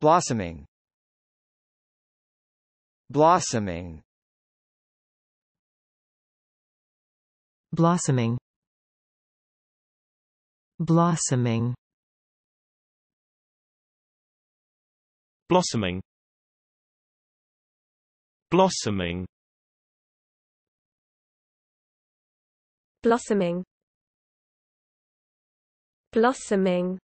Blossoming Blossoming Blossoming Blossoming Blossoming Blossoming Blossoming Blossoming